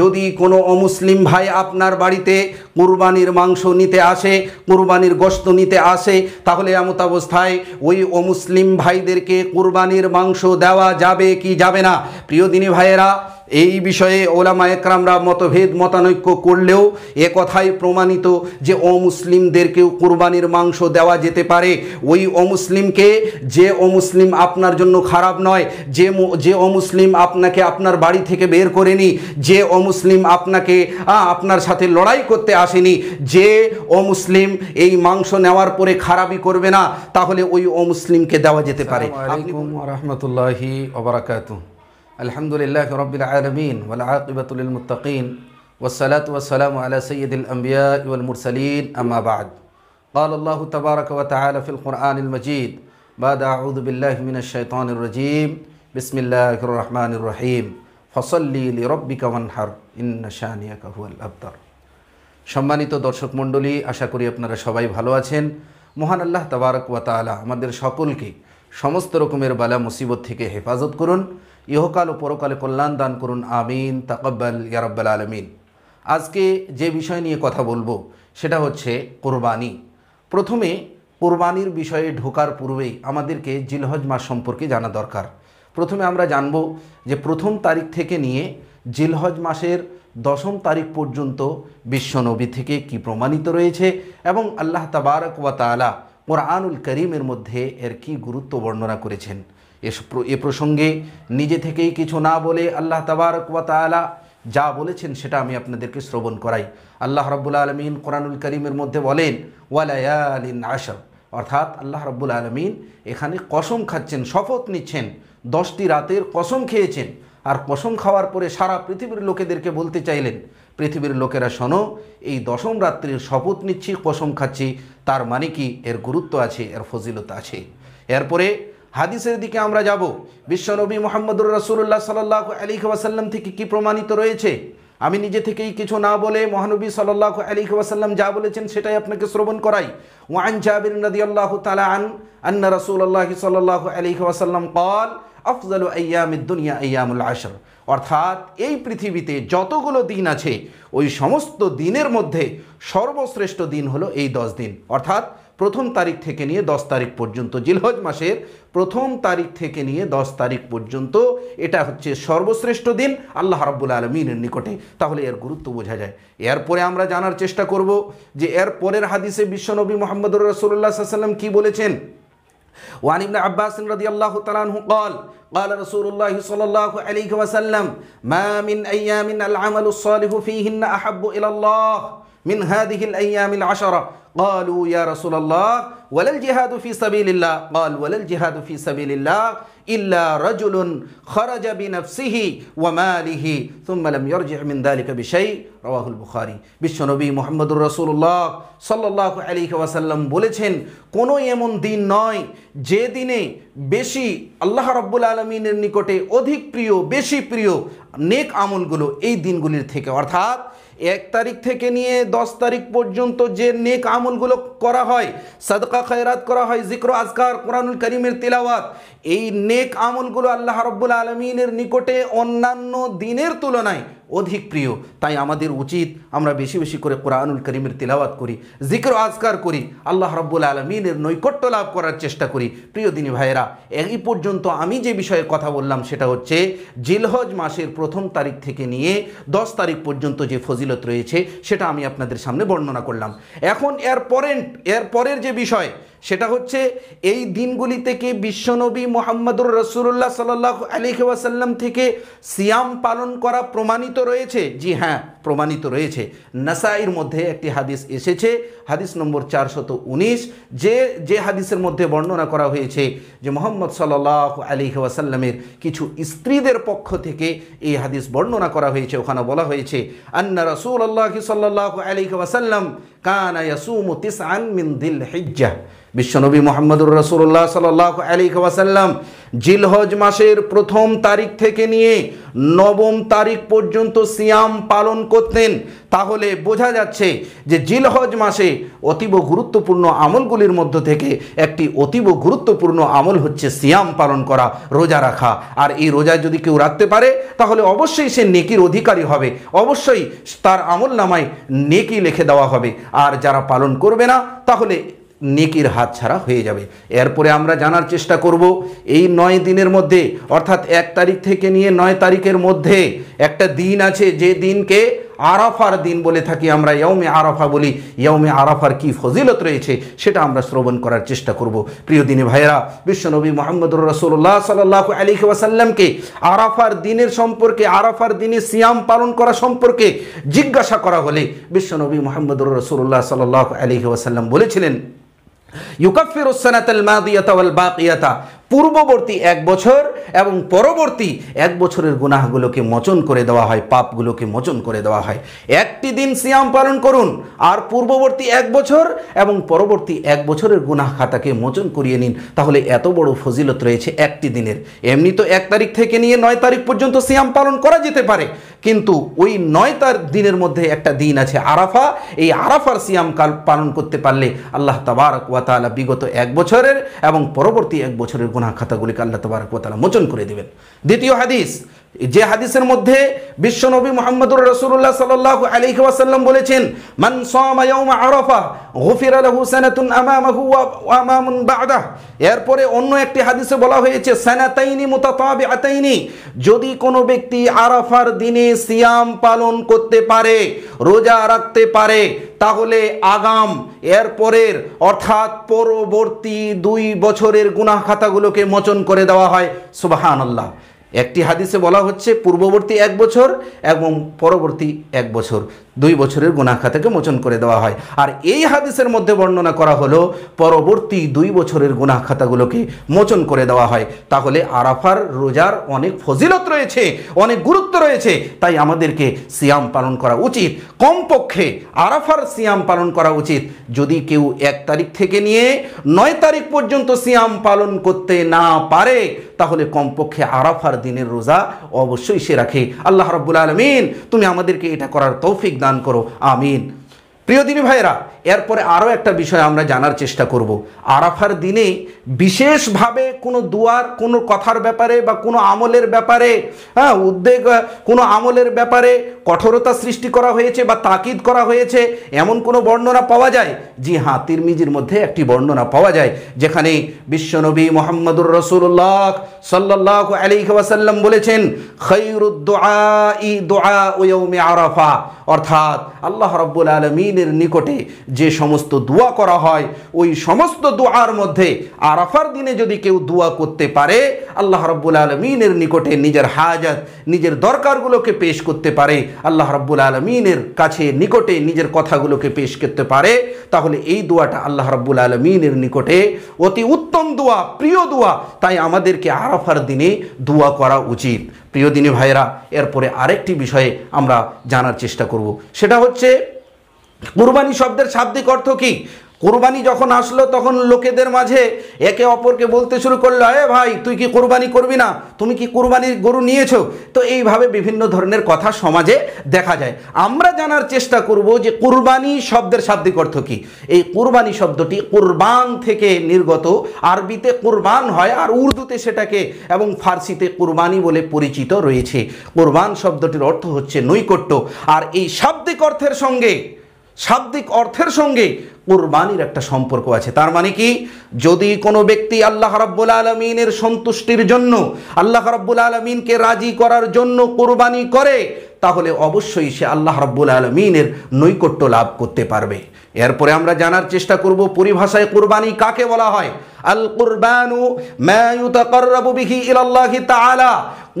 যদি কোনো অমুসলিম ভাই আপনার বাড়িতে কুরবানির মাংস নিতে আসে কুরবানির গোস্ত নিতে আসে তাহলে এমত অবস্থায় ওই অমুসলিম ভাইদেরকে কুরবানির মাংস দেওয়া যাবে কি যাবে না প্রিয় দিনী ভাইয়েরা এই বিষয়ে ওলামা একরামরা মতভেদ মতানৈক্য করলেও এ কথাই প্রমাণিত যে অমুসলিমদেরকেও কোরবানির মাংস দেওয়া যেতে পারে ওই অমুসলিমকে যে অমুসলিম আপনার জন্য খারাপ নয় যে যে অমুসলিম আপনাকে আপনার বাড়ি থেকে বের করেনি যে অমুসলিম আপনাকে আপনার সাথে লড়াই করতে আসেনি যে অমুসলিম এই মাংস নেওয়ার পরে খারাপই করবে না তাহলে ওই অমুসলিমকে দেওয়া যেতে পারে রহমতুল্লাহি الحمد لله رب العالمين والعاقبة للمتقين والصلاة والسلام على سيد الأنبياء والمرسلين أما بعد قال الله تبارك وتعالى في القرآن المجيد بعد أعوذ بالله من الشيطان الرجيم بسم الله الرحمن الرحيم ফসল্লি وانحر إن شانيك هو الأبدر আবদার সম্মানিত দর্শক মণ্ডলী আশা করি আপনারা সবাই ভালো আছেন মহান আল্লাহ وتعالى ওয়া তালা আমাদের সকলকে সমস্ত রকমের বালা মুসিবত থেকে হেফাজত করুন ইহকাল ও পরকালে কল্যাণ দান করুন আমিন তাকব্বাল ইয়ারব্বাল আলমিন আজকে যে বিষয় নিয়ে কথা বলবো সেটা হচ্ছে কোরবানি প্রথমে কোরবানির বিষয়ে ঢোকার পূর্বেই আমাদেরকে জিলহজ মাস সম্পর্কে জানা দরকার প্রথমে আমরা জানব যে প্রথম তারিখ থেকে নিয়ে জিলহজ মাসের দশম তারিখ পর্যন্ত বিশ্বনবী থেকে কি প্রমাণিত রয়েছে এবং আল্লাহ তাবারক ওয়া তালা কোরআনুল করিমের মধ্যে এর কি গুরুত্ব বর্ণনা করেছেন এ প্রসঙ্গে নিজে থেকেই কিছু না বলে আল্লাহ তাবারকালা যা বলেছেন সেটা আমি আপনাদেরকে শ্রবণ করাই আল্লাহ রব্বুল আলমিন কোরআনুল করিমের মধ্যে বলেন ওয়ালায়ালিন আশর অর্থাৎ আল্লাহ রব্বুল আলমিন এখানে কসম খাচ্ছেন শপথ নিচ্ছেন দশটি রাতের কসম খেয়েছেন আর কসম খাওয়ার পরে সারা পৃথিবীর লোকেদেরকে বলতে চাইলেন পৃথিবীর লোকেরা শোনো এই দশম রাত্রির শপথ নিচ্ছি কসম খাচ্ছি তার মানে কি এর গুরুত্ব আছে এর ফজিলত আছে এরপরে হাদিসের দিকে আমরা যাব বিশ্বনবী মোহাম্মদুর রসুল্লাহ সাল্লাহ আলী ওয়াসাল্লাম থেকে কি প্রমাণিত রয়েছে আমি নিজে থেকেই কিছু না বলে মহানবী সাল্লাহ আলী ওয়াসাল্লাম যা বলেছেন সেটাই আপনাকে শ্রবণ করাই ওয়ান জাবির নদী আল্লাহ তালা আন আন্না রসুল আল্লাহ সাল্লাহ আলী ওয়াসাল্লাম কল আফজাল আয়ামিদ্দুনিয়া আয়ামুল আশর অর্থাৎ এই পৃথিবীতে যতগুলো দিন আছে ওই সমস্ত দিনের মধ্যে সর্বশ্রেষ্ঠ দিন হলো এই দশ দিন অর্থাৎ প্রথম তারিখ থেকে নিয়ে দশ তারিখ পর্যন্ত জিলহজ মাসের প্রথম তারিখ থেকে নিয়ে দশ তারিখ পর্যন্ত এটা হচ্ছে সর্বশ্রেষ্ঠ দিন আল্লাহ রাব্বুল আলমিনের নিকটে তাহলে এর গুরুত্ব বোঝা যায় এরপরে আমরা জানার চেষ্টা করব যে এর পরের হাদিসে বিশ্বনবী মোহাম্মদুর রসুল্লাহ সাল্লাম কী বলেছেন وعن ابن عباس رضي الله تعالى عنه قال قال رسول الله صلى الله عليه وسلم ما من أيام العمل الصالح فيهن أحب إلى الله من هذه الأيام العشرة قالوا يا رسول الله ولا الجهاد في سبيل الله قال ولا الجهاد في سبيل الله ইল্লা রাজুলুন খরাজা বিনাফসিহি ওয়া মালিহি সুম্মা লাম ইয়ারজি' মিন যালিকা বিশাই রাওয়াহুল বিশ্বনবী মোহাম্মদ রাসূলুল্লাহ সাল্লাল্লাহু আলাইহি ওয়াসাল্লাম বলেছেন কোনো এমন দিন নয় যে দিনে বেশি আল্লাহ রব্বুল আলমিনের নিকটে অধিক প্রিয় বেশি প্রিয় নেক আমলগুলো এই দিনগুলির থেকে অর্থাৎ এক তারিখ থেকে নিয়ে দশ তারিখ পর্যন্ত যে নেক আমলগুলো করা হয় সাদকা খায়রাত করা হয় জিক্র আজকার কোরআনুল করিমের তেলাওয়াত এই নেক আমলগুলো আল্লাহ রব্বুল আলমিনের নিকটে অন্যান্য দিনের তুলনায় অধিক প্রিয় তাই আমাদের উচিত আমরা বেশি বেশি করে কোরআনুল করিমের তিলাওয়াত করি জিক্র আজকার করি আল্লাহ রব্বুল আলমিনের নৈকট্য লাভ করার চেষ্টা করি প্রিয় দিনী ভাইয়েরা এই পর্যন্ত আমি যে বিষয়ে কথা বললাম সেটা হচ্ছে জিলহজ মাসের প্রথম তারিখ থেকে নিয়ে দশ তারিখ পর্যন্ত যে ফজিলত রয়েছে সেটা আমি আপনাদের সামনে বর্ণনা করলাম এখন এর পরেন্ট এর পরের যে বিষয় সেটা হচ্ছে এই দিনগুলি থেকে বিশ্বনবী মোহাম্মদুর রসুল্লাহ সাল্লাহ আলী ওয়াসাল্লাম থেকে সিয়াম পালন করা প্রমাণিত রয়েছে জি হ্যাঁ প্রমাণিত রয়েছে নাসাইয়ের মধ্যে একটি হাদিস এসেছে হাদিস নম্বর চারশত উনিশ যে যে হাদিসের মধ্যে বর্ণনা করা হয়েছে যে মোহাম্মদ সাল আলী ওয়াসাল্লামের কিছু স্ত্রীদের পক্ষ থেকে এই হাদিস বর্ণনা করা হয়েছে ওখানে বলা হয়েছে আন্না রসুল আল্লাহ সাল্লাহ আলী ওয়াসাল্লাম কানায়াসুম তিস আন মিন দিল হিজ্জা বিশ্বনবী মোহাম্মদুর রসুল্লাহ সাল আলী ওয়াসাল্লাম জিলহজ মাসের প্রথম তারিখ থেকে নিয়ে নবম তারিখ পর্যন্ত সিয়াম পালন করতেন তাহলে বোঝা যাচ্ছে যে জিলহজ মাসে অতীব গুরুত্বপূর্ণ আমলগুলির মধ্য থেকে একটি অতীব গুরুত্বপূর্ণ আমল হচ্ছে সিয়াম পালন করা রোজা রাখা আর এই রোজা যদি কেউ রাখতে পারে তাহলে অবশ্যই সে নেকির অধিকারী হবে অবশ্যই তার আমল নামায় নেকি লিখে দেওয়া হবে আর যারা পালন করবে না তাহলে নেকির হাত ছাড়া হয়ে যাবে এরপরে আমরা জানার চেষ্টা করব এই নয় দিনের মধ্যে অর্থাৎ এক তারিখ থেকে নিয়ে নয় তারিখের মধ্যে একটা দিন আছে যে দিনকে আরাফার দিন বলে থাকি আমরা ইয়ৌমে আরাফা বলি ইয়ৌমে আরাফার কি ফজিলত রয়েছে সেটা আমরা শ্রবণ করার চেষ্টা করব প্রিয় দিনে ভাইরা বিশ্বনবী মোহাম্মদুর রসুল্লাহ সাল্লাহ আলী ওয়াসাল্লামকে আরাফার দিনের সম্পর্কে আরাফার দিনে সিয়াম পালন করা সম্পর্কে জিজ্ঞাসা করা হলে বিশ্বনবী মোহাম্মদুর রসুল্লাহ সাল্লাহ আলী ওয়াসাল্লাম বলেছিলেন ইউকাফির ওসানাত মাদিয়াতা বাকিয়াতা পূর্ববর্তী এক বছর এবং পরবর্তী এক বছরের গুনাহগুলোকে মোচন করে দেওয়া হয় পাপগুলোকে মোচন করে দেওয়া হয় একটি দিন সিয়াম পালন করুন আর পূর্ববর্তী এক বছর এবং পরবর্তী এক বছরের গুনাহ খাতাকে মোচন করিয়ে নিন তাহলে এত বড় ফজিলত রয়েছে একটি দিনের এমনি তো এক তারিখ থেকে নিয়ে নয় তারিখ পর্যন্ত সিয়াম পালন করা যেতে পারে কিন্তু ওই নয় তার দিনের মধ্যে একটা দিন আছে আরাফা এই আরাফার সিয়াম কাল পালন করতে পারলে আল্লাহ তাবারক ওয়াতালা বিগত এক বছরের এবং পরবর্তী এক বছরের গুনাহ খাতাগুলিকে আল্লাহ তবরকতালা মোচন করে দিবেন দ্বিতীয় হাদিস যে হাদিসের মধ্যে বিশ্বনবী মোহাম্মদুর রসুল্লাহ সাল আলহি ওয়াসাল্লাম বলেছেন মান আরফা গফির আল এরপরে অন্য একটি হাদিসে বলা হয়েছে সানাতাইনি আতাইনি যদি কোনো ব্যক্তি আরাফার দিনে সিয়াম পালন করতে পারে রোজা রাখতে পারে তাহলে আগাম এরপরের অর্থাৎ পরবর্তী দুই বছরের গুনা খাতাগুলোকে মোচন করে দেওয়া হয় আল্লাহ একটি হাদিসে বলা হচ্ছে পূর্ববর্তী এক বছর এবং পরবর্তী এক বছর দুই বছরের থেকে মোচন করে দেওয়া হয় আর এই হাদিসের মধ্যে বর্ণনা করা হলো পরবর্তী দুই বছরের গুনাখাতাগুলোকে মোচন করে দেওয়া হয় তাহলে আরাফার রোজার অনেক ফজিলত রয়েছে অনেক গুরুত্ব রয়েছে তাই আমাদেরকে সিয়াম পালন করা উচিত কমপক্ষে আরাফার সিয়াম পালন করা উচিত যদি কেউ এক তারিখ থেকে নিয়ে নয় তারিখ পর্যন্ত সিয়াম পালন করতে না পারে তাহলে কমপক্ষে আরাফার দিনের রোজা অবশ্যই সে রাখে আল্লাহ রব্বুল আলমিন তুমি আমাদেরকে এটা করার তৌফিক দান করো আমিন প্রিয় দিনী ভাইরা এরপরে আরও একটা বিষয় আমরা জানার চেষ্টা করব আরাফার দিনে বিশেষভাবে কোনো দুয়ার কোনো কথার ব্যাপারে বা কোনো আমলের ব্যাপারে হ্যাঁ উদ্বেগ কোনো আমলের ব্যাপারে কঠোরতা সৃষ্টি করা হয়েছে বা তাকিদ করা হয়েছে এমন কোনো বর্ণনা পাওয়া যায় জি হ্যাঁ তিরমিজির মধ্যে একটি বর্ণনা পাওয়া যায় যেখানে বিশ্বনবী মোহাম্মদুর রসুল্লাহ সাল্লাহ আলী খাবাসাল্লাম বলেছেন আরাফা অর্থাৎ আল্লাহ রব্বুল আলমিনের নিকটে যে সমস্ত দোয়া করা হয় ওই সমস্ত দোয়ার মধ্যে আরাফার দিনে যদি কেউ দোয়া করতে পারে আল্লাহ রব্বুল আলমিনের নিকটে নিজের হাজাত নিজের দরকারগুলোকে পেশ করতে পারে আল্লাহ রব্বুল আলমিনের কাছে নিকটে নিজের কথাগুলোকে পেশ করতে পারে তাহলে এই দোয়াটা আল্লাহ রব্বুল আলমিনের নিকটে অতি উত্তম দোয়া প্রিয় দোয়া তাই আমাদেরকে আরাফার দিনে দোয়া করা উচিত প্রিয় দিনী ভাইরা এরপরে আরেকটি বিষয়ে আমরা জানার চেষ্টা করব সেটা হচ্ছে কুরবানি শব্দের শাব্দিক অর্থ কি কোরবানি যখন আসলো তখন লোকেদের মাঝে একে অপরকে বলতে শুরু করলো এ ভাই তুই কি কোরবানি করবি না তুমি কি কোরবানির গরু নিয়েছো তো এইভাবে বিভিন্ন ধরনের কথা সমাজে দেখা যায় আমরা জানার চেষ্টা করব যে কোরবানি শব্দের শাব্দিক অর্থ কী এই কোরবানি শব্দটি কোরবান থেকে নির্গত আরবিতে কোরবান হয় আর উর্দুতে সেটাকে এবং ফার্সিতে কোরবানি বলে পরিচিত রয়েছে কোরবান শব্দটির অর্থ হচ্ছে নৈকট্য আর এই শাব্দিক অর্থের সঙ্গে শাব্দিক অর্থের সঙ্গে কোরবানির একটা সম্পর্ক আছে তার মানে কি যদি কোনো ব্যক্তি আল্লাহ রব্বুল আলমিনের সন্তুষ্টির জন্য আল্লাহ রব্বুল আলমিনকে রাজি করার জন্য কোরবানি করে তাহলে অবশ্যই সে আল্লাহ রব্বুল আলমিনের নৈকট্য লাভ করতে পারবে এরপরে আমরা জানার চেষ্টা করব পরিভাষায় কোরবানি কাকে বলা হয় আল কুরবানু বিহি ইলাল্লাহি তাআলা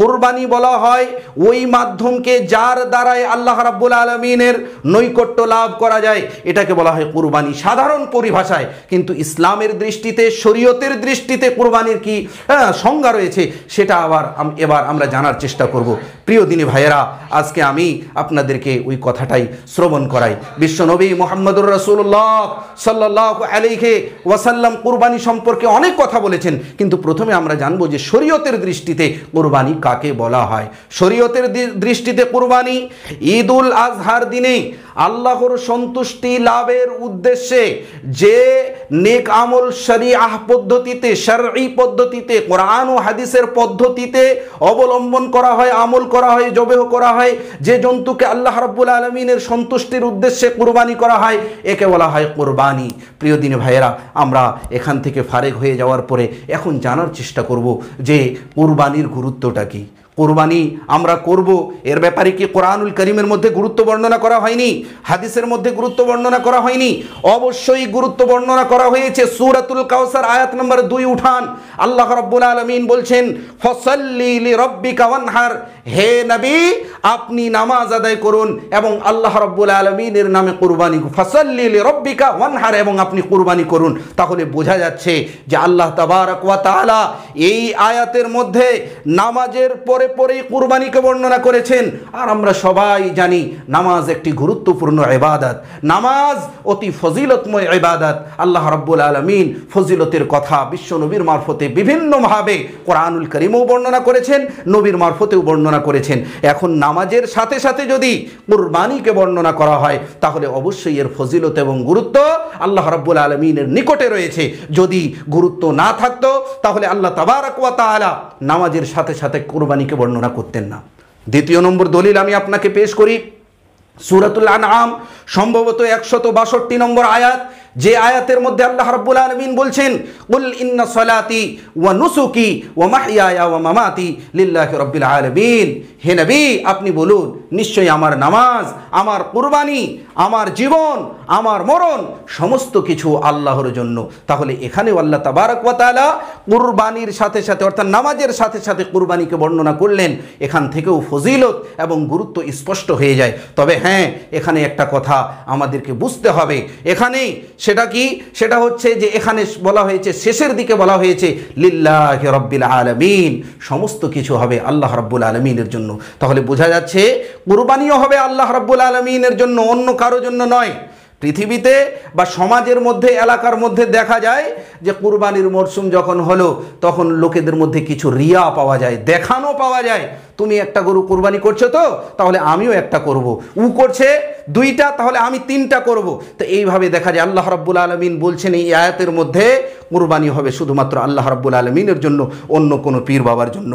কুরবানি বলা হয় ওই মাধ্যমকে যার দ্বারায় আল্লাহ রাব্বুল আলমিনের নৈকট্য লাভ করা যায় এটাকে বলা হয় কুরবানি সাধারণ পরিভাষায় কিন্তু ইসলামের দৃষ্টিতে শরীয়তের দৃষ্টিতে কোরবানির কি হ্যাঁ, সংজ্ঞা রয়েছে সেটা আবার এবার আমরা জানার চেষ্টা করব প্রিয় দিনে ভাইয়েরা আজকে আমি আপনাদেরকে ওই কথাটাই শ্রবণ করাই বিশ্বনবী মোহাম্মদুর রসুল্লাহ সাল্লাহ আলিখে ওয়াসাল্লাম কোরবানি সম্পর্কে অনেক কথা বলেছেন কিন্তু প্রথমে আমরা জানব যে শরীয়তের দৃষ্টিতে কোরবানি কাকে বলা হয় শরীয়তের দৃষ্টিতে কোরবানি ঈদ উল আজহার দিনে আল্লাহর সন্তুষ্টি লাভের উদ্দেশ্যে যে নেক আমল আহ পদ্ধতিতে সারি পদ্ধতিতে কোরআন ও হাদিসের পদ্ধতিতে অবলম্বন করা হয় আমল করা হয় জবেহ করা হয় যে জন্তুকে আল্লাহ রব্বুল আলমিনের সন্তুষ্টির উদ্দেশ্যে কুরবানি করা হয় একে বলা হয় কোরবানি প্রিয় দিন ভাইয়েরা আমরা এখান থেকে ফারেক হয়ে যাওয়ার পরে এখন জানার চেষ্টা করব যে কোরবানির গুরুত্বটা কী কোরবানি আমরা করব এর ব্যাপারে কি কোরআনুল করিমের মধ্যে গুরুত্ব বর্ণনা করা হয়নি হাদিসের মধ্যে গুরুত্ব বর্ণনা করা হয়নি অবশ্যই গুরুত্ব বর্ণনা করা হয়েছে সুরাতুল কাউসার আয়াত নম্বর দুই উঠান আল্লাহ রব্বুল আলমিন বলছেন ফসল্লি রব্বি কাওয়ানহার হে নবী আপনি নামাজ আদায় করুন এবং আল্লাহ রব্বুল আলমিনের নামে কোরবানি ফসল্লি রব্বিকা ওয়ানহার এবং আপনি কোরবানি করুন তাহলে বোঝা যাচ্ছে যে আল্লাহ তাবারকালা এই আয়াতের মধ্যে নামাজের পরে পরে পরেই কুরবানিকে বর্ণনা করেছেন আর আমরা সবাই জানি নামাজ একটি গুরুত্বপূর্ণ এবাদত নামাজ অতি ফজিলতময় এবাদত আল্লাহ রব্বুল আলমিন ফজিলতের কথা বিশ্ব নবীর মারফতে বিভিন্নভাবে কোরআনুল করিমও বর্ণনা করেছেন নবীর মারফতেও বর্ণনা করেছেন এখন নামাজের সাথে সাথে যদি কুরবানিকে বর্ণনা করা হয় তাহলে অবশ্যই এর ফজিলত এবং গুরুত্ব আল্লাহ রব্বুল আলমিনের নিকটে রয়েছে যদি গুরুত্ব না থাকতো তাহলে আল্লাহ তাবারকুয়া নামাজের সাথে সাথে কোরবানিকে বর্ণনা করতেন না দ্বিতীয় নম্বর দলিল আমি আপনাকে পেশ করি সুরাতুল আম সম্ভবত একশত বাষট্টি নম্বর আয়াত যে আয়াতের মধ্যে আল্লাহ রব্বুল আলমিন বলছেন উল ইন্না সলাতি ওয়া নুসুকি ওয়া মাহিয়ায়া ওয়া মামাতি লিল্লাহি রব্বিল আলামিন হে নবী আপনি বলুন নিশ্চয়ই আমার নামাজ আমার কুরবানি আমার জীবন আমার মরণ সমস্ত কিছু আল্লাহর জন্য তাহলে এখানে আল্লাহ তাবারক ওয়া তাআলা কুরবানির সাথে সাথে অর্থাৎ নামাজের সাথে সাথে কুরবানিকে বর্ণনা করলেন এখান থেকেও ফজিলত এবং গুরুত্ব স্পষ্ট হয়ে যায় তবে হ্যাঁ এখানে একটা কথা আমাদেরকে বুঝতে হবে এখানে সেটা কি সেটা হচ্ছে যে এখানে বলা হয়েছে শেষের দিকে বলা হয়েছে লিল্লাহ রব্বিল আলমিন সমস্ত কিছু হবে আল্লাহ রব্বুল আলমিনের জন্য তাহলে বোঝা যাচ্ছে কুরবানিও হবে আল্লাহ রব্বুল আলমিনের জন্য অন্য কারো জন্য নয় পৃথিবীতে বা সমাজের মধ্যে এলাকার মধ্যে দেখা যায় যে কুরবানির মরশুম যখন হলো তখন লোকেদের মধ্যে কিছু রিয়া পাওয়া যায় দেখানো পাওয়া যায় তুমি একটা গরু কোরবানি করছো তো তাহলে আমিও একটা করব। উ করছে দুইটা তাহলে আমি তিনটা করব। তো এইভাবে দেখা যায় আল্লাহ রব্বুল আলমিন বলছেন এই আয়াতের মধ্যে কোরবানি হবে শুধুমাত্র আল্লাহ রব্বুল আলমিনের জন্য অন্য কোনো পীর বাবার জন্য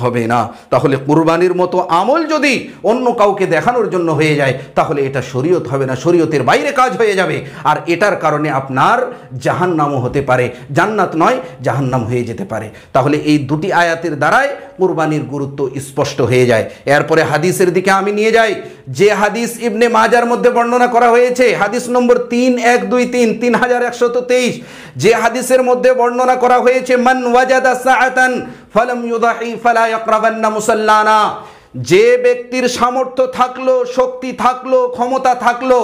হবে না তাহলে কোরবানির মতো আমল যদি অন্য কাউকে দেখানোর জন্য হয়ে যায় তাহলে এটা শরীয়ত হবে না শরীয়তের বাইরে কাজ হয়ে যাবে আর এটার কারণে আপনার জাহান্নামও হতে পারে জান্নাত নয় জাহান্নাম হয়ে যেতে পারে তাহলে এই দুটি আয়াতের দ্বারাই কোরবানির গুরুত্ব স্পষ্ট স্পষ্ট হয়ে যায় এরপরে হাদিসের দিকে আমি নিয়ে যাই যে হাদিস ইবনে মাজার মধ্যে বর্ণনা করা হয়েছে হাদিস নম্বর তিন এক দুই তিন তিন হাজার একশত তেইশ যে হাদিসের মধ্যে বর্ণনা করা হয়েছে মান ওয়াজাদা সাআতান ফালাম ইউদাহি ফালা ইয়াকরাবান্না মুসাল্লানা যে ব্যক্তির সামর্থ্য থাকলো শক্তি থাকলো ক্ষমতা থাকলো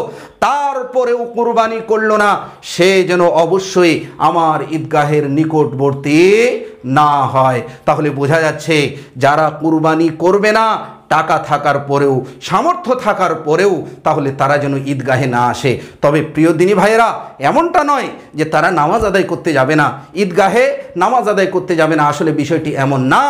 তারপরেও কোরবানি করল না সে যেন অবশ্যই আমার ঈদগাহের নিকটবর্তী না হয় তাহলে বোঝা যাচ্ছে যারা কুরবানি করবে না টাকা থাকার পরেও সামর্থ্য থাকার পরেও তাহলে তারা যেন ঈদগাহে না আসে তবে প্রিয় দিনী ভাইয়েরা এমনটা নয় যে তারা নামাজ আদায় করতে যাবে না ঈদগাহে নামাজ আদায় করতে যাবে না আসলে বিষয়টি এমন না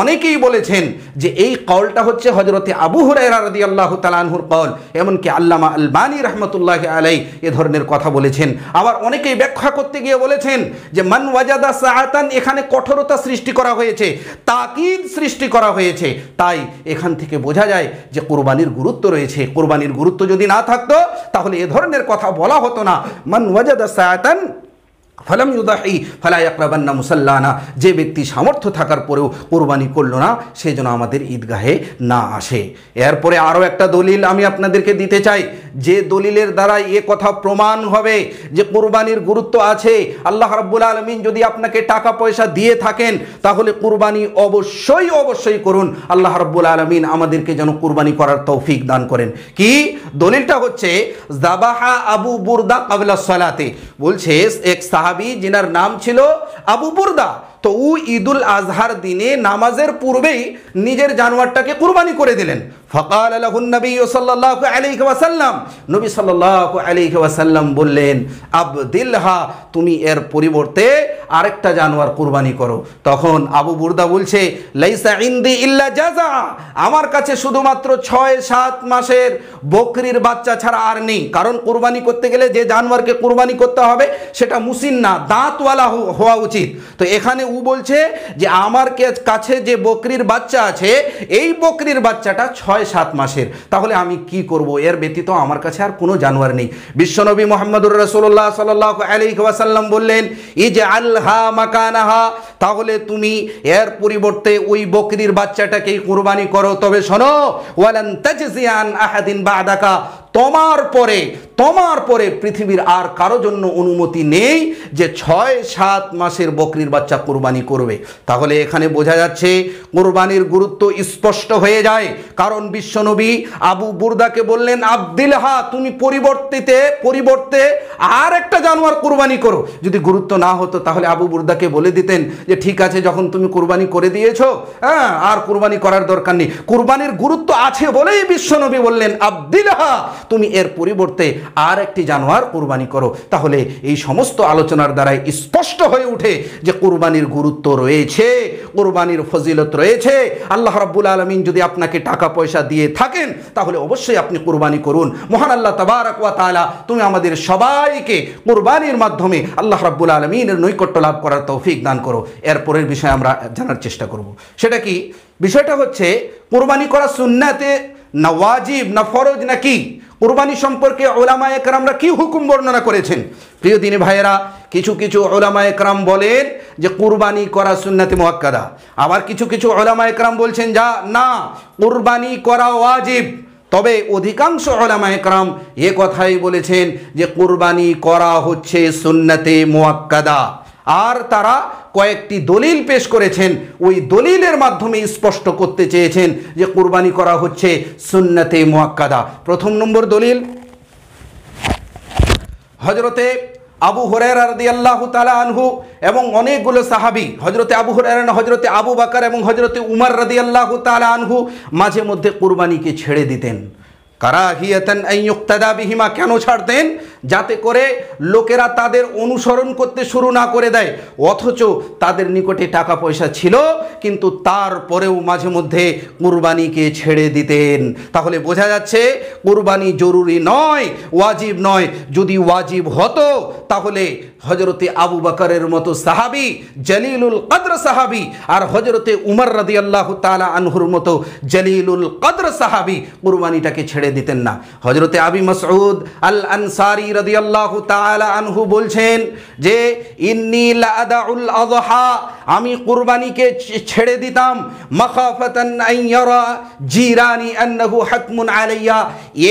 অনেকেই বলেছেন যে এই কলটা হচ্ছে হজরতে আবু হরি আল্লাহ তালানহুর কল এমনকি আল্লামা আলবানী রহমতুল্লাহ আলাই এ ধরনের কথা বলেছেন আবার অনেকেই ব্যাখ্যা করতে গিয়ে বলেছেন যে মান ওয়াজাদা সাহাতান এখানে কঠোরতা সৃষ্টি করা হয়েছে তাকিদ সৃষ্টি করা হয়েছে তাই এখান থেকে বোঝা যায় যে কোরবানির গুরুত্ব রয়েছে কোরবানির গুরুত্ব যদি না থাকতো তাহলে এ ধরনের কথা বলা হতো না মান সায়াতান ফলাম ইউদাহি ফালাই আকরাবান্না মুসাল্লানা যে ব্যক্তি সামর্থ্য থাকার পরেও কোরবানি করল না সে যেন আমাদের ঈদগাহে না আসে এরপরে আরও একটা দলিল আমি আপনাদেরকে দিতে চাই যে দলিলের দ্বারা এ কথা প্রমাণ হবে যে কোরবানির গুরুত্ব আছে আল্লাহ রাব্বুল আলমিন যদি আপনাকে টাকা পয়সা দিয়ে থাকেন তাহলে কোরবানি অবশ্যই অবশ্যই করুন আল্লাহ রাব্বুল আলমিন আমাদেরকে যেন কোরবানি করার তৌফিক দান করেন কি দলিলটা হচ্ছে জাবাহা আবু বুরদা কাবলা সালাতে বলছে এক সাহা সাহাবি যিনার নাম ছিল আবু বুর্দা তো উ ঈদুল আজহার দিনে নামাজের পূর্বেই নিজের জানোয়ারটাকে কুরবানি করে দিলেন ফকাল আলহুল নবী সাল্লাহ আলী ওয়াসাল্লাম নবী সাল্লাহ আলী ওয়াসাল্লাম বললেন আবদিলহা তুমি এর পরিবর্তে আরেকটা জানোয়ার কুরবানি করো তখন আবু বুর্দা বলছে লাইসা ইন্দি ইল্লা জাজা আমার কাছে শুধুমাত্র ছয় সাত মাসের বকরির বাচ্চা ছাড়া আর নেই কারণ কোরবানি করতে গেলে যে জানোয়ারকে কোরবানি করতে হবে সেটা মুসিন না দাঁতওয়ালা হওয়া উচিত তো এখানে উ বলছে যে আমার কাছে যে বকরির বাচ্চা আছে এই বকরির বাচ্চাটা ছয় সাত মাসের তাহলে আমি কি করব এর ব্যতীত আমার কাছে আর কোনো জানোয়ার নেই বিশ্বনবী মোহাম্মদুর রসুল্লাহ সাল্লাহ আলী ওয়াসাল্লাম বললেন ই যে আল্হা মাকানাহা তাহলে তুমি এর পরিবর্তে ওই বকরির বাচ্চাটাকেই কোরবানি করো তবে শোনো ওয়ালান তাজিয়ান আহাদিন বা আদাকা তোমার পরে তোমার পরে পৃথিবীর আর কারো জন্য অনুমতি নেই যে ছয় সাত মাসের বকরির বাচ্চা কোরবানি করবে তাহলে এখানে বোঝা যাচ্ছে কোরবানির গুরুত্ব স্পষ্ট হয়ে যায় কারণ বিশ্বনবী আবু বুর্দাকে বললেন আব্দিল হা তুমি পরিবর্তিতে পরিবর্তে আর একটা জানোয়ার কোরবানি করো যদি গুরুত্ব না হতো তাহলে আবু বুর্দাকে বলে দিতেন যে ঠিক আছে যখন তুমি কোরবানি করে দিয়েছো হ্যাঁ আর কোরবানি করার দরকার নেই কোরবানির গুরুত্ব আছে বলেই বিশ্বনবী বললেন আব্দিল হা তুমি এর পরিবর্তে আর একটি জানোয়ার কোরবানি করো তাহলে এই সমস্ত আলোচনার দ্বারাই স্পষ্ট হয়ে উঠে যে কোরবানির গুরুত্ব রয়েছে কোরবানির ফজিলত রয়েছে আল্লাহ রাব্বুল আলমিন যদি আপনাকে টাকা পয়সা দিয়ে থাকেন তাহলে অবশ্যই আপনি কোরবানি করুন মহান আল্লাহ তাবারক ওয়া তাআলা তুমি আমাদের সবাইকে কোরবানির মাধ্যমে আল্লাহ রাব্বুল আলমিনের নৈকট্য লাভ করার তৌফিক দান করো এরপরের বিষয়ে আমরা জানার চেষ্টা করব সেটা কি বিষয়টা হচ্ছে কোরবানি করা সুন্নাতে না ওয়াজিব না ফরজ নাকি কোরবানি সম্পর্কে ওলামা একরামরা কি হুকুম বর্ণনা করেছেন প্রিয় দিনী ভাইয়েরা কিছু কিছু ওলামা একরাম বলেন যে কুরবানি করা সুন্নাতে মোয়াক্কাদা আবার কিছু কিছু ওলামা একরাম বলছেন যা না কুরবানি করা ওয়াজিব তবে অধিকাংশ ওলামা একরাম এ কথাই বলেছেন যে কুরবানি করা হচ্ছে সুন্নাতে মোয়াক্কাদা আর তারা কয়েকটি দলিল পেশ করেছেন ওই দলিলের মাধ্যমে স্পষ্ট করতে চেয়েছেন যে কোরবানি করা হচ্ছে সুন্নতে মোয়াক্কাদা প্রথম নম্বর দলিল হজরতে আবু হরের রদি আল্লাহ তালা আনহু এবং অনেকগুলো সাহাবি হজরতে আবু হরের হজরতে আবু বাকার এবং হজরতে উমার রদি আল্লাহ তালা আনহু মাঝে মধ্যে কোরবানিকে ছেড়ে দিতেন এই আইয়ুক্তাদা বিহিমা কেন ছাড় দেন যাতে করে লোকেরা তাদের অনুসরণ করতে শুরু না করে দেয় অথচ তাদের নিকটে টাকা পয়সা ছিল কিন্তু তারপরেও মাঝে মধ্যে কুরবানিকে ছেড়ে দিতেন তাহলে বোঝা যাচ্ছে কুরবানি জরুরি নয় ওয়াজিব নয় যদি ওয়াজিব হতো তাহলে হজরতে আবু বাকারের মতো সাহাবি জলিলুল কদ্র সাহাবি আর হজরতে উমর রাদি আল্লাহ তালা আনহুর মতো জলিলুল কদ্র সাহাবি কুরবানিটাকে ছেড়ে দিতেন না হজরতে আবি মসউদ আল আনসারি রদিয়াল্লাহু তাআলা আনহু বলছেন যে ইন্নি লাদাউল আযহা আমি কুরবানিকে ছেড়ে দিতাম মাখাফাতান আইয়ারা জিরানি আন্নাহু হাতমুন আলাইয়া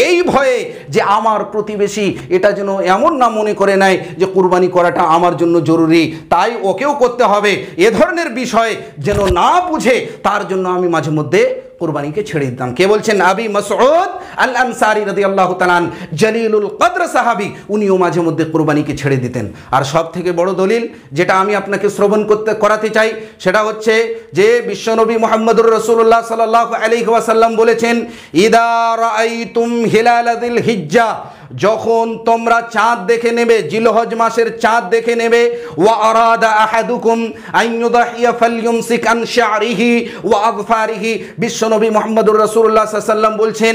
এই ভয়ে যে আমার প্রতিবেশী এটা যেন এমন না মনে করে নেয় যে কুরবানি করাটা আমার জন্য জরুরি তাই ওকেও করতে হবে এ ধরনের বিষয় যেন না বুঝে তার জন্য আমি মাঝে মধ্যে কোরবানিকে ছেড়ে দিতাম কে বলছেন আবি মসউদ আল আনসারি রদি আল্লাহ তালান জলিলুল কদ্র সাহাবি উনিও মাঝে মধ্যে কোরবানিকে ছেড়ে দিতেন আর সব থেকে বড় দলিল যেটা আমি আপনাকে শ্রবণ করতে করাতে চাই সেটা হচ্ছে যে বিশ্বনবী মোহাম্মদুর রসুল্লাহ সাল্লাহ আলী ওয়াসাল্লাম বলেছেন ইদা রাআইতুম হিলালাদিল হিজ্জা যখন তোমরা চাঁদ দেখে নেবে জিলহজ মাসের চাঁদ দেখে নেবে ওয়া আরাদা আহাদুকুম আইয়ুদাহিয়া ফালইউমসিক আন শারিহি ওয়া আযফারিহি বিশ্বনবী মোহাম্মদুর রসুল্লাহ সাল্লাম বলছেন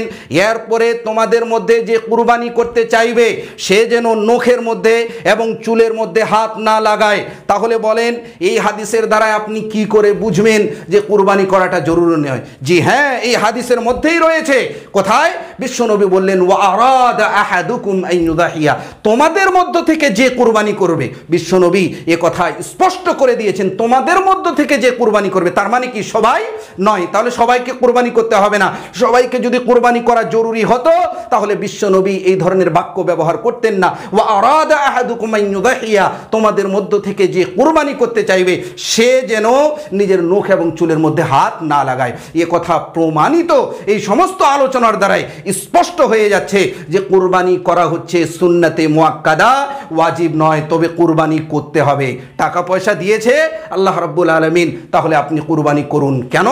এরপরে তোমাদের মধ্যে যে কুরবানি করতে চাইবে সে যেন নখের মধ্যে এবং চুলের মধ্যে হাত না লাগায় তাহলে বলেন এই হাদিসের দ্বারা আপনি কি করে বুঝবেন যে কুরবানি করাটা জরুরি নয় জি হ্যাঁ এই হাদিসের মধ্যেই রয়েছে কোথায় বিশ্বনবী বললেন ওয়া আরাদা আহাদ আহাদুকুম আইনুদাহিয়া তোমাদের মধ্য থেকে যে কোরবানি করবে বিশ্বনবী এ কথা স্পষ্ট করে দিয়েছেন তোমাদের মধ্য থেকে যে কোরবানি করবে তার মানে কি সবাই নয় তাহলে সবাইকে কোরবানি করতে হবে না সবাইকে যদি কোরবানি করা জরুরি হতো তাহলে বিশ্বনবী এই ধরনের বাক্য ব্যবহার করতেন না ওয়া আরাদা আহাদুকুম আইনুদাহিয়া তোমাদের মধ্য থেকে যে কোরবানি করতে চাইবে সে যেন নিজের নখ এবং চুলের মধ্যে হাত না লাগায় এ কথা প্রমাণিত এই সমস্ত আলোচনার দ্বারাই স্পষ্ট হয়ে যাচ্ছে যে কোরবানি করা হচ্ছে সুন্নাতে মোয়াক্কাদা ওয়াজিব নয় তবে কুরবানি করতে হবে টাকা পয়সা দিয়েছে আল্লাহ রব্বুল আলমিন তাহলে আপনি কুরবানি করুন কেন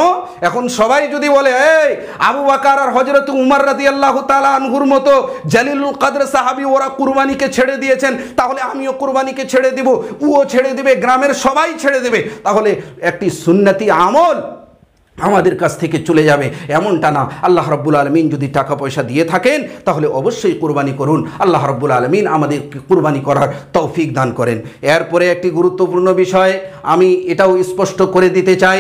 এখন সবাই যদি বলে এই আবু বাকার আর হজরত উমার রাজি আল্লাহ তালা আনহুর মতো জালিলুল কাদের সাহাবি ওরা কুরবানিকে ছেড়ে দিয়েছেন তাহলে আমিও কুরবানিকে ছেড়ে দিব উও ছেড়ে দেবে গ্রামের সবাই ছেড়ে দেবে তাহলে একটি সুন্নতি আমল আমাদের কাছ থেকে চলে যাবে এমনটা না আল্লাহ রব্বুল আলমিন যদি টাকা পয়সা দিয়ে থাকেন তাহলে অবশ্যই কোরবানি করুন আল্লাহ রব্বুল আলমিন আমাদের কোরবানি করার তৌফিক দান করেন এরপরে একটি গুরুত্বপূর্ণ বিষয় আমি এটাও স্পষ্ট করে দিতে চাই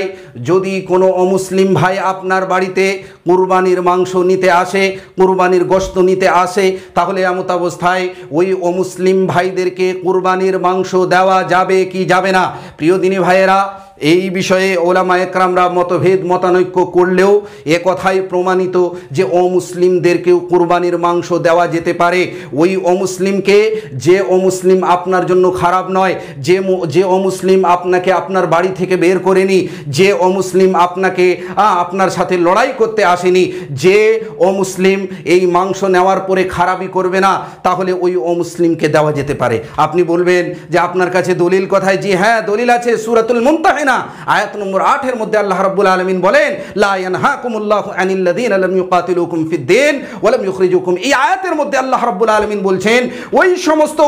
যদি কোনো অমুসলিম ভাই আপনার বাড়িতে কোরবানির মাংস নিতে আসে কোরবানির গোস্ত নিতে আসে তাহলে এমত অবস্থায় ওই অমুসলিম ভাইদেরকে কোরবানির মাংস দেওয়া যাবে কি যাবে না প্রিয় দিনী ভাইয়েরা এই বিষয়ে ওলামা একরামরা মতভেদ মতানৈক্য করলেও এ কথাই প্রমাণিত যে অমুসলিমদেরকেও কোরবানির মাংস দেওয়া যেতে পারে ওই অমুসলিমকে যে অমুসলিম আপনার জন্য খারাপ নয় যে যে অমুসলিম আপনাকে আপনার বাড়ি থেকে বের করেনি যে অমুসলিম আপনাকে আপনার সাথে লড়াই করতে আসেনি যে অমুসলিম এই মাংস নেওয়ার পরে খারাপই করবে না তাহলে ওই অমুসলিমকে দেওয়া যেতে পারে আপনি বলবেন যে আপনার কাছে দলিল কথায় যে হ্যাঁ দলিল আছে সুরাতুল মুমতাহ হয় না আয়াত নম্বর আটের মধ্যে আল্লাহ রব্বুল আলমিন বলেন এই আয়াতের মধ্যে আল্লাহ আলমিন বলছেন ওই সমস্ত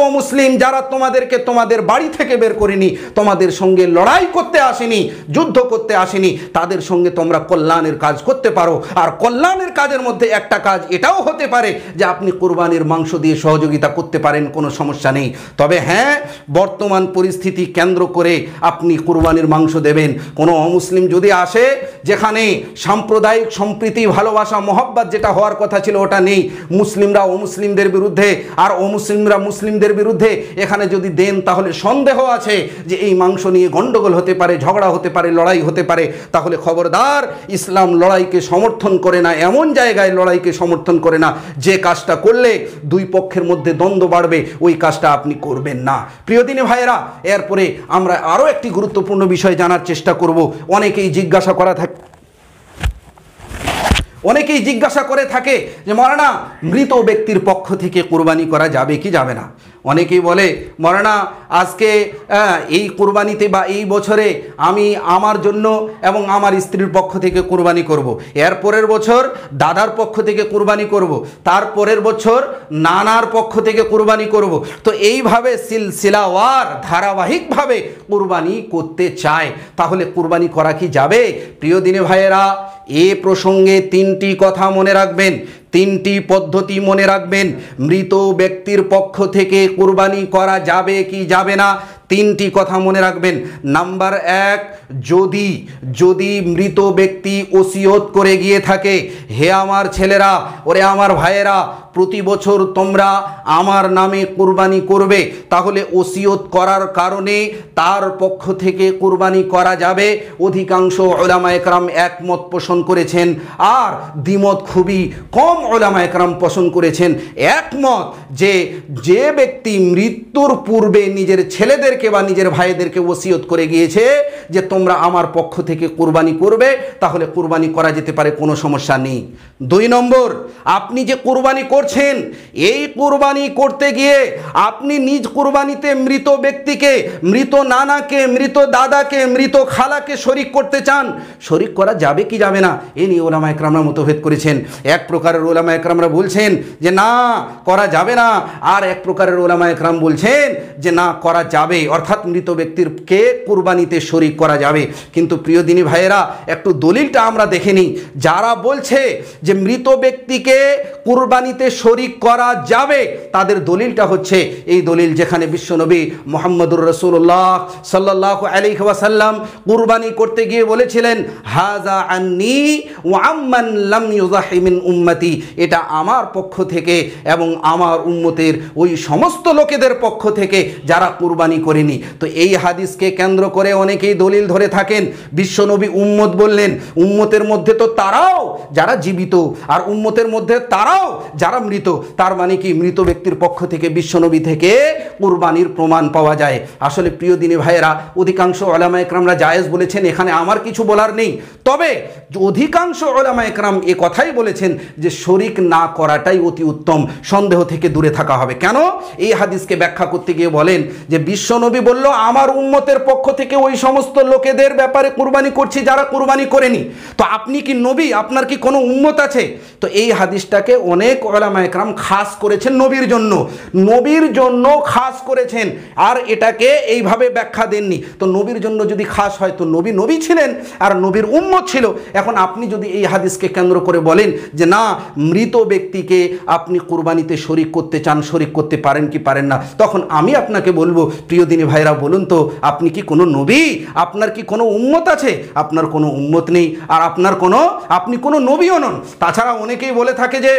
যারা তোমাদেরকে তোমাদের বাড়ি থেকে বের করেনি তোমাদের সঙ্গে লড়াই করতে আসেনি যুদ্ধ করতে আসেনি তাদের সঙ্গে তোমরা কল্যাণের কাজ করতে পারো আর কল্যাণের কাজের মধ্যে একটা কাজ এটাও হতে পারে যে আপনি কোরবানির মাংস দিয়ে সহযোগিতা করতে পারেন কোনো সমস্যা নেই তবে হ্যাঁ বর্তমান পরিস্থিতি কেন্দ্র করে আপনি কোরবানির মাংস অংশ দেবেন কোনো অমুসলিম যদি আসে যেখানে সাম্প্রদায়িক সম্প্রীতি ভালোবাসা মহব্বত যেটা হওয়ার কথা ছিল ওটা নেই মুসলিমরা অমুসলিমদের বিরুদ্ধে আর অমুসলিমরা মুসলিমদের বিরুদ্ধে এখানে যদি দেন তাহলে সন্দেহ আছে যে এই মাংস নিয়ে গণ্ডগোল হতে পারে ঝগড়া হতে পারে লড়াই হতে পারে তাহলে খবরদার ইসলাম লড়াইকে সমর্থন করে না এমন জায়গায় লড়াইকে সমর্থন করে না যে কাজটা করলে দুই পক্ষের মধ্যে দ্বন্দ্ব বাড়বে ওই কাজটা আপনি করবেন না প্রিয় দিনে ভাইয়েরা এরপরে আমরা আরও একটি গুরুত্বপূর্ণ বিষয় জানার চেষ্টা করব অনেকেই জিজ্ঞাসা করা থাকে অনেকেই জিজ্ঞাসা করে থাকে যে মরানা মৃত ব্যক্তির পক্ষ থেকে কোরবানি করা যাবে কি যাবে না অনেকেই বলে মরানা আজকে এই কোরবানিতে বা এই বছরে আমি আমার জন্য এবং আমার স্ত্রীর পক্ষ থেকে কোরবানি করব। এর পরের বছর দাদার পক্ষ থেকে কোরবানি করব। তার পরের বছর নানার পক্ষ থেকে কোরবানি করব। তো এইভাবে সিলসিলাওয়ার ধারাবাহিকভাবে কোরবানি করতে চায় তাহলে কোরবানি করা কি যাবে প্রিয় দিনে ভাইয়েরা এ প্রসঙ্গে তিনটি কথা মনে রাখবেন তিনটি পদ্ধতি মনে রাখবেন মৃত ব্যক্তির পক্ষ থেকে কোরবানি করা যাবে কি যাবে না তিনটি কথা মনে রাখবেন নাম্বার এক যদি যদি মৃত ব্যক্তি ওসিয়ত করে গিয়ে থাকে হে আমার ছেলেরা ওরে আমার ভাইয়েরা প্রতি বছর তোমরা আমার নামে কোরবানি করবে তাহলে ওসিয়ত করার কারণে তার পক্ষ থেকে কোরবানি করা যাবে অধিকাংশ ওলামা একরাম একমত পোষণ করেছেন আর দ্বিমত খুবই কম ওলামা একরাম পোষণ করেছেন একমত যে যে ব্যক্তি মৃত্যুর পূর্বে নিজের ছেলেদেরকে বা নিজের ভাইদেরকে ওসিয়ত করে গিয়েছে যে তোমরা আমার পক্ষ থেকে কোরবানি করবে তাহলে কোরবানি করা যেতে পারে কোনো সমস্যা নেই দুই নম্বর আপনি যে কোরবানি করছেন করেছেন এই কোরবানি করতে গিয়ে আপনি নিজ কোরবানিতে মৃত ব্যক্তিকে মৃত নানাকে মৃত দাদাকে মৃত খালাকে শরিক করতে চান শরিক করা যাবে কি যাবে না এ নিয়ে ওলামা একরামরা মতভেদ করেছেন এক প্রকারের ওলামা একরামরা বলছেন যে না করা যাবে না আর এক প্রকারের ওলামা একরাম বলছেন যে না করা যাবে অর্থাৎ মৃত কে কোরবানিতে শরিক করা যাবে কিন্তু প্রিয় দিনী ভাইয়েরা একটু দলিলটা আমরা দেখে নিই যারা বলছে যে মৃত ব্যক্তিকে কোরবানিতে শরিক করা যাবে তাদের দলিলটা হচ্ছে এই দলিল যেখানে বিশ্বনবী মোহাম্মদুর রসুল্লাহ সাল্লাহ আলী ওয়াসাল্লাম কুরবানি করতে গিয়ে বলেছিলেন হাজা আন্নি ওয়াম্মান লাম উম্মতি এটা আমার পক্ষ থেকে এবং আমার উম্মতের ওই সমস্ত লোকেদের পক্ষ থেকে যারা কুরবানি করেনি তো এই হাদিসকে কেন্দ্র করে অনেকেই দলিল ধরে থাকেন বিশ্বনবী উম্মত বললেন উম্মতের মধ্যে তো তারাও যারা জীবিত আর উম্মতের মধ্যে তারাও যারা যারা মৃত তার মানে কি মৃত ব্যক্তির পক্ষ থেকে বিশ্বনবী থেকে কুরবানির প্রমাণ পাওয়া যায় আসলে প্রিয় দিনী ভাইয়েরা অধিকাংশ ওলামা একরামরা জায়েজ বলেছেন এখানে আমার কিছু বলার নেই তবে অধিকাংশ ওলামা একরাম এ কথাই বলেছেন যে শরিক না করাটাই অতি উত্তম সন্দেহ থেকে দূরে থাকা হবে কেন এই হাদিসকে ব্যাখ্যা করতে গিয়ে বলেন যে বিশ্বনবী বলল আমার উম্মতের পক্ষ থেকে ওই সমস্ত লোকেদের ব্যাপারে কুরবানি করছি যারা কুরবানি করেনি তো আপনি কি নবী আপনার কি কোনো উম্মত আছে তো এই হাদিসটাকে অনেক ওলা ওলামায় একরাম খাস করেছেন নবীর জন্য নবীর জন্য খাস করেছেন আর এটাকে এইভাবে ব্যাখ্যা দেননি তো নবীর জন্য যদি খাস হয় তো নবী নবী ছিলেন আর নবীর উম্মত ছিল এখন আপনি যদি এই হাদিসকে কেন্দ্র করে বলেন যে না মৃত ব্যক্তিকে আপনি কোরবানিতে শরিক করতে চান শরিক করতে পারেন কি পারেন না তখন আমি আপনাকে বলবো প্রিয় দিনী ভাইরা বলুন তো আপনি কি কোনো নবী আপনার কি কোনো উম্মত আছে আপনার কোনো উম্মত নেই আর আপনার কোনো আপনি কোনো নবীও নন তাছাড়া অনেকেই বলে থাকে যে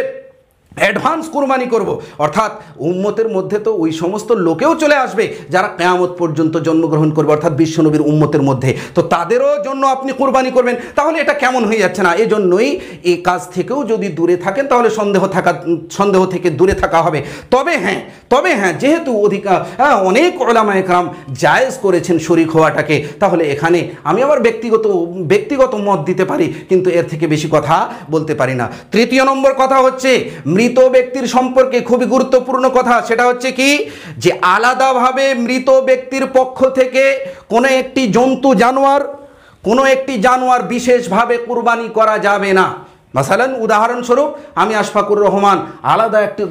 অ্যাডভান্স কোরবানি করব। অর্থাৎ উম্মতের মধ্যে তো ওই সমস্ত লোকেও চলে আসবে যারা কেয়ামত পর্যন্ত জন্মগ্রহণ করবে অর্থাৎ বিশ্বনবীর উম্মতের মধ্যে তো তাদেরও জন্য আপনি কোরবানি করবেন তাহলে এটা কেমন হয়ে যাচ্ছে না এজন্যই এই কাজ থেকেও যদি দূরে থাকেন তাহলে সন্দেহ থাকা সন্দেহ থেকে দূরে থাকা হবে তবে হ্যাঁ তবে হ্যাঁ যেহেতু অধিকার হ্যাঁ, অনেক ওলামা একরাম জায়েজ করেছেন শরিক হওয়াটাকে তাহলে এখানে আমি আমার ব্যক্তিগত ব্যক্তিগত মত দিতে পারি কিন্তু এর থেকে বেশি কথা বলতে পারি না তৃতীয় নম্বর কথা হচ্ছে মৃত মৃত ব্যক্তির সম্পর্কে খুবই গুরুত্বপূর্ণ কথা সেটা হচ্ছে কি যে আলাদাভাবে মৃত ব্যক্তির পক্ষ থেকে কোনো একটি জন্তু জানোয়ার কোনো একটি জানোয়ার বিশেষভাবে কুরবানি করা যাবে না মাসালেন উদাহরণস্বরূপ আমি আশফাকুর রহমান আলাদা একটি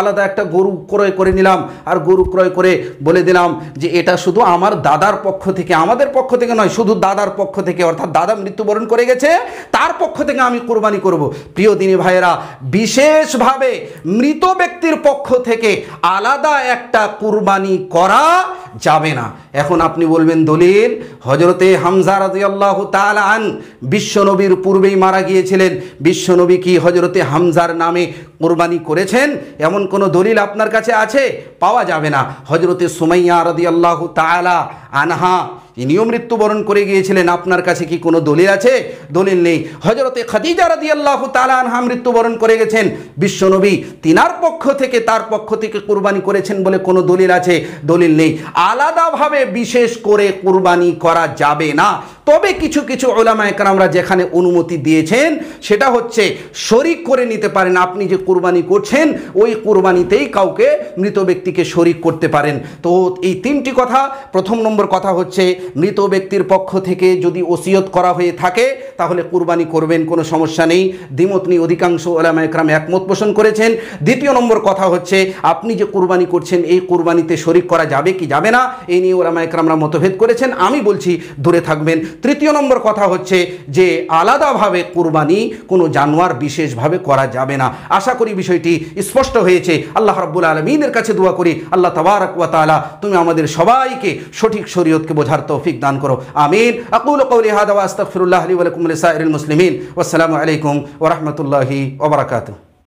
আলাদা একটা গরু ক্রয় করে নিলাম আর গরু ক্রয় করে বলে দিলাম যে এটা শুধু আমার দাদার পক্ষ থেকে আমাদের পক্ষ থেকে নয় শুধু দাদার পক্ষ থেকে অর্থাৎ দাদা মৃত্যুবরণ করে গেছে তার পক্ষ থেকে আমি কোরবানি করব প্রিয় দিনী ভাইয়েরা বিশেষভাবে মৃত ব্যক্তির পক্ষ থেকে আলাদা একটা কুরবানি করা যাবে না এখন আপনি বলবেন দলিল হজরতে হামজার রাজিয়াল্লাহ তাল বিশ্বনবীর পূর্বেই মারা গিয়েছিলেন বিশ্বনবী কি হজরতে হামজার নামে কোরবানি করেছেন এমন কোনো দলিল আপনার কাছে আছে পাওয়া যাবে না হজরতে সুমাইয়া রদি আল্লাহ তালা আনহা ইনিও মৃত্যুবরণ করে গিয়েছিলেন আপনার কাছে কি কোনো দলিল আছে দলিল নেই হজরতে খাদিজা রাদি আল্লাহ তালানহা মৃত্যুবরণ করে গেছেন বিশ্বনবী তিনার পক্ষ থেকে তার পক্ষ থেকে কোরবানি করেছেন বলে কোনো দলিল আছে দলিল নেই আলাদাভাবে বিশেষ করে কোরবানি করা যাবে না তবে কিছু কিছু ওলামা আমরা যেখানে অনুমতি দিয়েছেন সেটা হচ্ছে শরিক করে নিতে পারেন আপনি যে কোরবানি করছেন ওই কোরবানিতেই কাউকে মৃত ব্যক্তিকে শরিক করতে পারেন তো এই তিনটি কথা প্রথম নম্বর কথা হচ্ছে মৃত ব্যক্তির পক্ষ থেকে যদি ওসিয়ত করা হয়ে থাকে তাহলে কুরবানি করবেন কোনো সমস্যা নেই দিমত নিয়ে অধিকাংশ ওলামা একরাম একমত পোষণ করেছেন দ্বিতীয় নম্বর কথা হচ্ছে আপনি যে কুরবানি করছেন এই কুরবানিতে শরিক করা যাবে কি যাবে না এই নিয়ে ওলামা একরামরা মতভেদ করেছেন আমি বলছি দূরে থাকবেন তৃতীয় নম্বর কথা হচ্ছে যে আলাদাভাবে কুরবানি কোনো জানোয়ার বিশেষভাবে করা যাবে না আশা করি বিষয়টি স্পষ্ট হয়েছে আল্লাহ রাব্বুল আলমিনের কাছে দোয়া করি আল্লাহ তবারক তুমি আমাদের সবাইকে সঠিক শরীয়তকে বোঝার তো توفيق دان کرو آمين أقول قولي هذا وأستغفر الله لي ولكم لسائر المسلمين والسلام عليكم ورحمة الله وبركاته